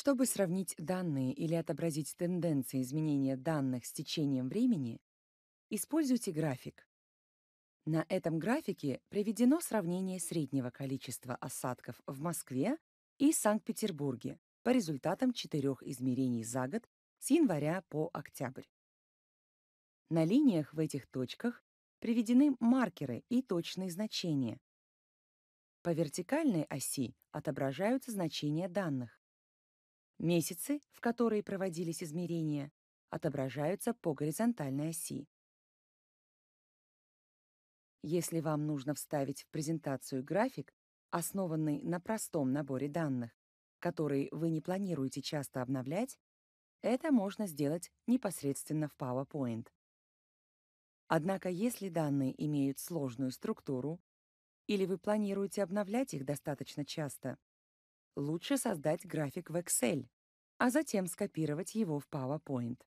Чтобы сравнить данные или отобразить тенденции изменения данных с течением времени, используйте график. На этом графике приведено сравнение среднего количества осадков в Москве и Санкт-Петербурге по результатам четырех измерений за год с января по октябрь. На линиях в этих точках приведены маркеры и точные значения. По вертикальной оси отображаются значения данных. Месяцы, в которые проводились измерения, отображаются по горизонтальной оси. Если вам нужно вставить в презентацию график, основанный на простом наборе данных, который вы не планируете часто обновлять, это можно сделать непосредственно в PowerPoint. Однако если данные имеют сложную структуру или вы планируете обновлять их достаточно часто, лучше создать график в Excel, а затем скопировать его в PowerPoint.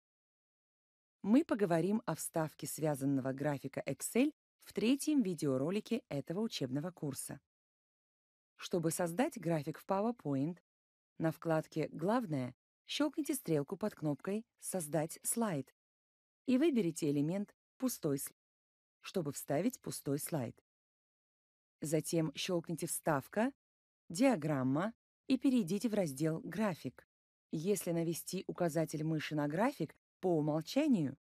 Мы поговорим о вставке связанного графика Excel в третьем видеоролике этого учебного курса. Чтобы создать график в PowerPoint, на вкладке «Главное» щелкните стрелку под кнопкой «Создать слайд» и выберите элемент «Пустой слайд», чтобы вставить пустой слайд. Затем щелкните «Вставка», «Диаграмма», и перейдите в раздел «График». Если навести указатель мыши на график, по умолчанию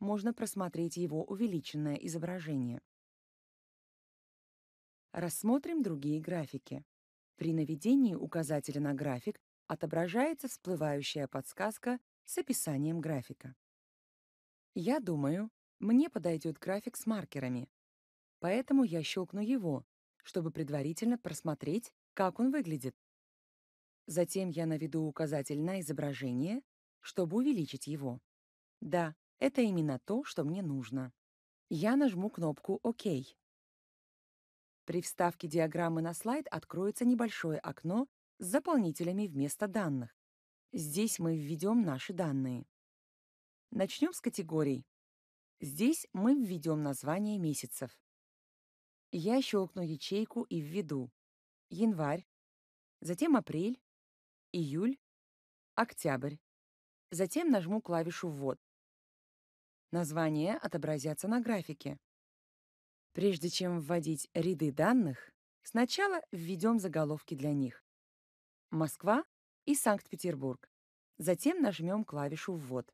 можно просмотреть его увеличенное изображение. Рассмотрим другие графики. При наведении указателя на график отображается всплывающая подсказка с описанием графика. Я думаю, мне подойдет график с маркерами, поэтому я щелкну его, чтобы предварительно просмотреть, как он выглядит. Затем я наведу указатель на изображение, чтобы увеличить его. Да, это именно то, что мне нужно. Я нажму кнопку «Ок». При вставке диаграммы на слайд откроется небольшое окно с заполнителями вместо данных. Здесь мы введем наши данные. Начнем с категорий. Здесь мы введем название месяцев. Я щелкну ячейку и введу январь, затем апрель, июль, октябрь. Затем нажму клавишу «Ввод». Названия отобразятся на графике. Прежде чем вводить ряды данных, сначала введем заголовки для них. Москва и Санкт-Петербург. Затем нажмем клавишу «Ввод».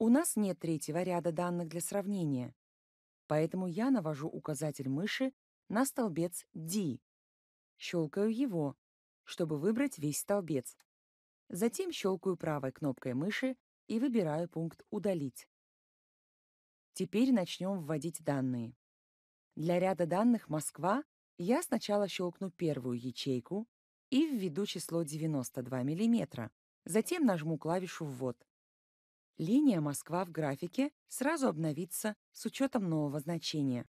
У нас нет третьего ряда данных для сравнения, поэтому я навожу указатель мыши на столбец D. Щелкаю его, чтобы выбрать весь столбец. Затем щелкаю правой кнопкой мыши и выбираю пункт «Удалить». Теперь начнем вводить данные. Для ряда данных «Москва» я сначала щелкну первую ячейку и введу число 92 мм, затем нажму клавишу «Ввод». Линия «Москва» в графике сразу обновится с учетом нового значения.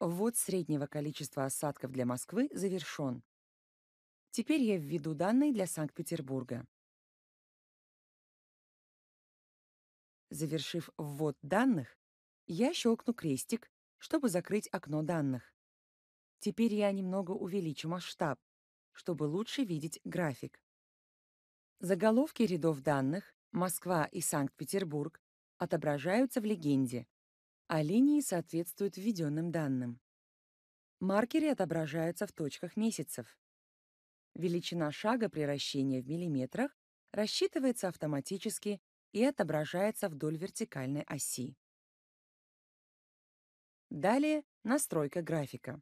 Ввод среднего количества осадков для Москвы завершен. Теперь я введу данные для Санкт-Петербурга. Завершив ввод данных, я щелкну крестик, чтобы закрыть окно данных. Теперь я немного увеличу масштаб, чтобы лучше видеть график. Заголовки рядов данных «Москва» и «Санкт-Петербург» отображаются в легенде, а линии соответствуют введенным данным. Маркеры отображаются в точках месяцев. Величина шага превращения в миллиметрах рассчитывается автоматически и отображается вдоль вертикальной оси. Далее настройка графика.